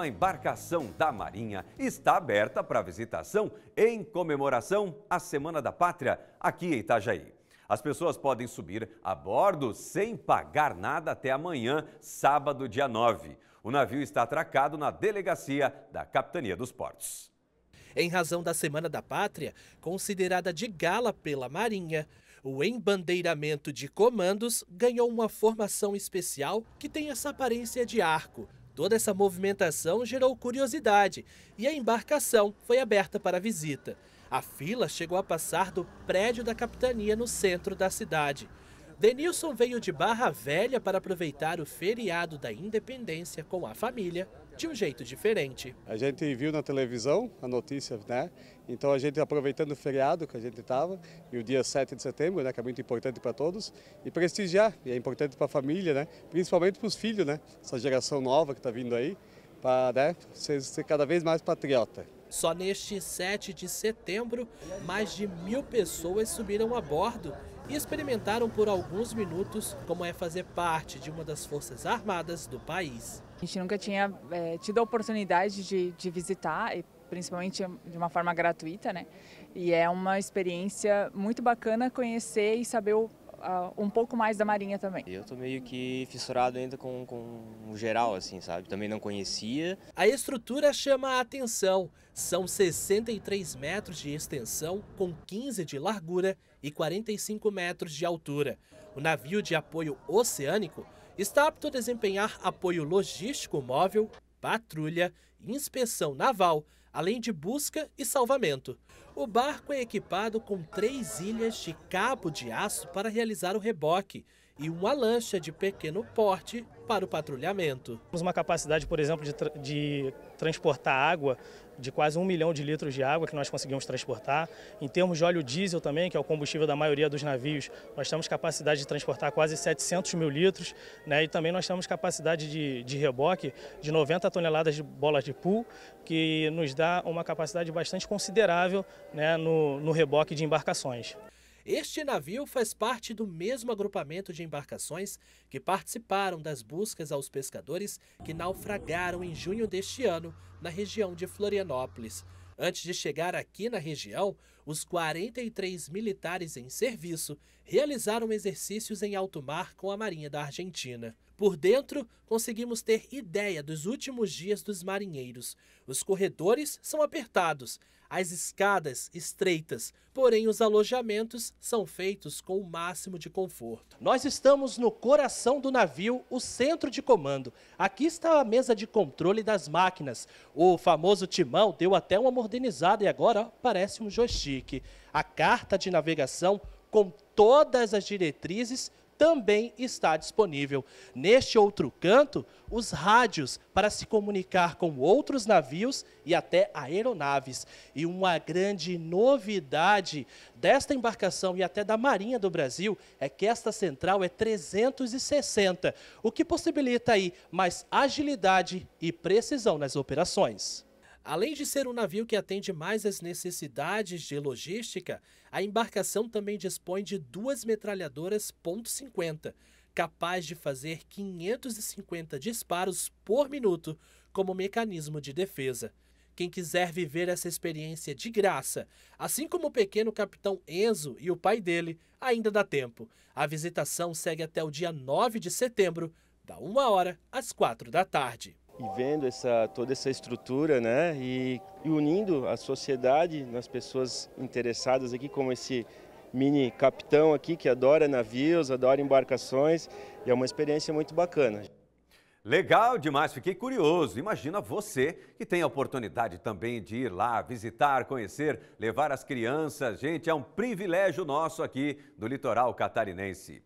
A embarcação da Marinha está aberta para visitação em comemoração à Semana da Pátria aqui em Itajaí. As pessoas podem subir a bordo sem pagar nada até amanhã, sábado, dia 9. O navio está atracado na delegacia da Capitania dos Portos. Em razão da Semana da Pátria, considerada de gala pela Marinha, o embandeiramento de comandos ganhou uma formação especial que tem essa aparência de arco, Toda essa movimentação gerou curiosidade e a embarcação foi aberta para visita. A fila chegou a passar do prédio da capitania no centro da cidade. Denilson veio de Barra Velha para aproveitar o feriado da independência com a família de um jeito diferente. A gente viu na televisão a notícia, né? Então a gente aproveitando o feriado que a gente estava e o dia 7 de setembro, né, que é muito importante para todos, e prestigiar, e é importante para a família, né? Principalmente para os filhos, né? Essa geração nova que está vindo aí, para né, ser, ser cada vez mais patriota. Só neste 7 de setembro, mais de mil pessoas subiram a bordo e experimentaram por alguns minutos como é fazer parte de uma das Forças Armadas do país. A gente nunca tinha é, tido a oportunidade de, de visitar, e principalmente de uma forma gratuita, né? E é uma experiência muito bacana conhecer e saber o, a, um pouco mais da Marinha também. Eu tô meio que fissurado ainda com, com o geral, assim, sabe? Também não conhecia. A estrutura chama a atenção. São 63 metros de extensão, com 15 de largura e 45 metros de altura. O navio de apoio oceânico está apto a desempenhar apoio logístico móvel, patrulha, inspeção naval, além de busca e salvamento. O barco é equipado com três ilhas de cabo de aço para realizar o reboque e uma lancha de pequeno porte para o patrulhamento. Temos uma capacidade, por exemplo, de, tra de transportar água de quase um milhão de litros de água que nós conseguimos transportar. Em termos de óleo diesel também, que é o combustível da maioria dos navios, nós temos capacidade de transportar quase 700 mil litros né? e também nós temos capacidade de, de reboque de 90 toneladas de bolas de pool, que nos dá uma capacidade bastante considerável né? no, no reboque de embarcações. Este navio faz parte do mesmo agrupamento de embarcações que participaram das buscas aos pescadores que naufragaram em junho deste ano na região de Florianópolis. Antes de chegar aqui na região, os 43 militares em serviço realizaram exercícios em alto mar com a Marinha da Argentina. Por dentro, conseguimos ter ideia dos últimos dias dos marinheiros. Os corredores são apertados, as escadas estreitas, porém os alojamentos são feitos com o máximo de conforto. Nós estamos no coração do navio, o centro de comando. Aqui está a mesa de controle das máquinas. O famoso timão deu até uma modernizada e agora ó, parece um joystick. A carta de navegação com todas as diretrizes também está disponível. Neste outro canto, os rádios para se comunicar com outros navios e até aeronaves. E uma grande novidade desta embarcação e até da Marinha do Brasil é que esta central é 360, o que possibilita aí mais agilidade e precisão nas operações. Além de ser um navio que atende mais as necessidades de logística, a embarcação também dispõe de duas metralhadoras .50, capaz de fazer 550 disparos por minuto como mecanismo de defesa. Quem quiser viver essa experiência de graça, assim como o pequeno capitão Enzo e o pai dele, ainda dá tempo. A visitação segue até o dia 9 de setembro, da 1 hora às 4 da tarde e vendo essa, toda essa estrutura, né? E, e unindo a sociedade nas pessoas interessadas aqui, como esse mini capitão aqui que adora navios, adora embarcações e é uma experiência muito bacana. Legal demais, fiquei curioso. Imagina você que tem a oportunidade também de ir lá visitar, conhecer, levar as crianças. Gente, é um privilégio nosso aqui do litoral catarinense.